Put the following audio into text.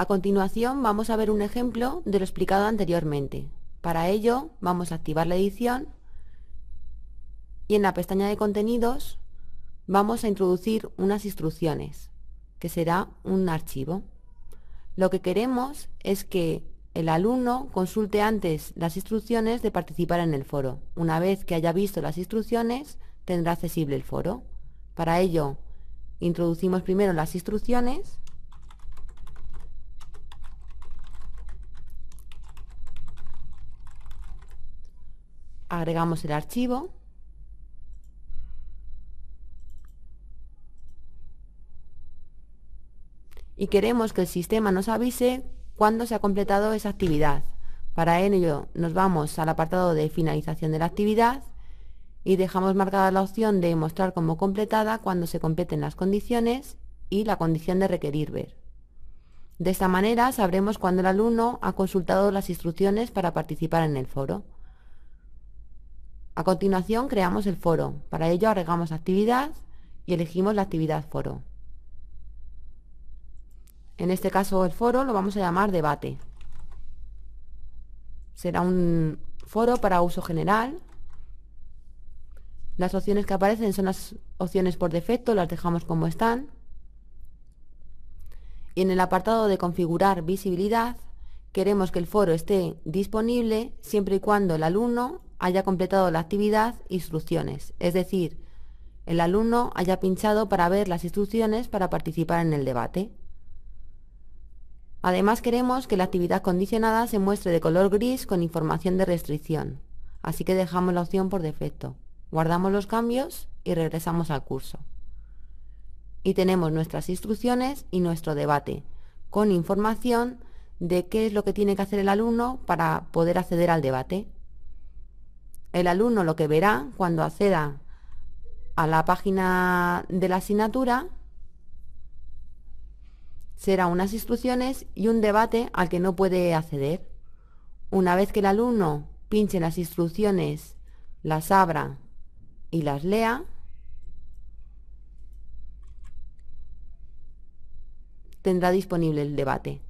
A continuación vamos a ver un ejemplo de lo explicado anteriormente. Para ello vamos a activar la edición y en la pestaña de contenidos vamos a introducir unas instrucciones, que será un archivo. Lo que queremos es que el alumno consulte antes las instrucciones de participar en el foro. Una vez que haya visto las instrucciones, tendrá accesible el foro. Para ello, introducimos primero las instrucciones agregamos el archivo y queremos que el sistema nos avise cuando se ha completado esa actividad. Para ello nos vamos al apartado de finalización de la actividad y dejamos marcada la opción de mostrar como completada cuando se completen las condiciones y la condición de requerir ver. De esta manera sabremos cuando el alumno ha consultado las instrucciones para participar en el foro. A continuación creamos el foro. Para ello agregamos actividad y elegimos la actividad foro. En este caso el foro lo vamos a llamar debate. Será un foro para uso general. Las opciones que aparecen son las opciones por defecto, las dejamos como están. Y en el apartado de configurar visibilidad, queremos que el foro esté disponible siempre y cuando el alumno haya completado la actividad instrucciones, es decir, el alumno haya pinchado para ver las instrucciones para participar en el debate. Además queremos que la actividad condicionada se muestre de color gris con información de restricción, así que dejamos la opción por defecto. Guardamos los cambios y regresamos al curso. Y tenemos nuestras instrucciones y nuestro debate, con información de qué es lo que tiene que hacer el alumno para poder acceder al debate el alumno lo que verá cuando acceda a la página de la asignatura será unas instrucciones y un debate al que no puede acceder. Una vez que el alumno pinche las instrucciones, las abra y las lea, tendrá disponible el debate.